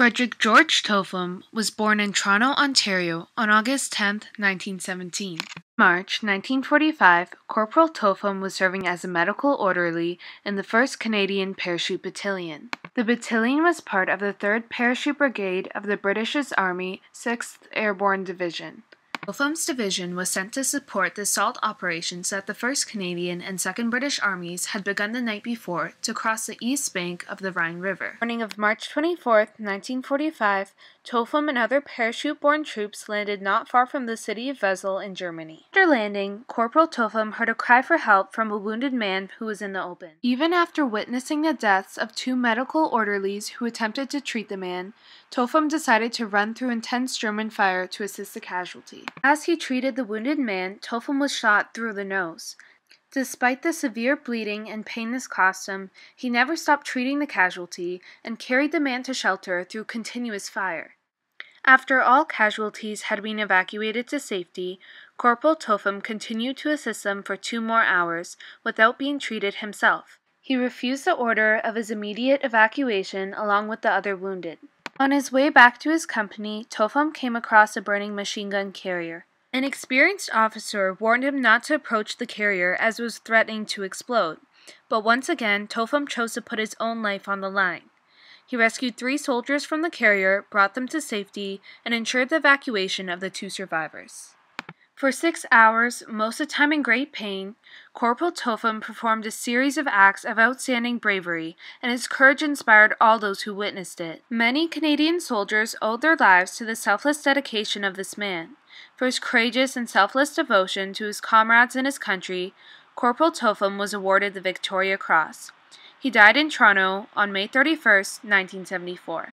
Frederick George Topham was born in Toronto, Ontario on August 10, 1917. March 1945, Corporal Topham was serving as a medical orderly in the 1st Canadian Parachute Battalion. The battalion was part of the 3rd Parachute Brigade of the British Army 6th Airborne Division. Wolfram's division was sent to support the assault operations that the 1st Canadian and 2nd British Armies had begun the night before to cross the east bank of the Rhine River. Morning of March 24, 1945, Tofum and other parachute-borne troops landed not far from the city of Wesel in Germany. After landing, Corporal Tofum heard a cry for help from a wounded man who was in the open. Even after witnessing the deaths of two medical orderlies who attempted to treat the man, Tofum decided to run through intense German fire to assist the casualty. As he treated the wounded man, Topham was shot through the nose. Despite the severe bleeding and pain this caused him, he never stopped treating the casualty and carried the man to shelter through continuous fire. After all casualties had been evacuated to safety, Corporal Topham continued to assist them for two more hours without being treated himself. He refused the order of his immediate evacuation along with the other wounded. On his way back to his company, Tofum came across a burning machine gun carrier. An experienced officer warned him not to approach the carrier as it was threatening to explode, but once again Tofum chose to put his own life on the line. He rescued three soldiers from the carrier, brought them to safety, and ensured the evacuation of the two survivors. For six hours, most of the time in great pain, Corporal Topham performed a series of acts of outstanding bravery, and his courage inspired all those who witnessed it. Many Canadian soldiers owed their lives to the selfless dedication of this man. For his courageous and selfless devotion to his comrades and his country, Corporal Topham was awarded the Victoria Cross. He died in Toronto on May 31, 1974.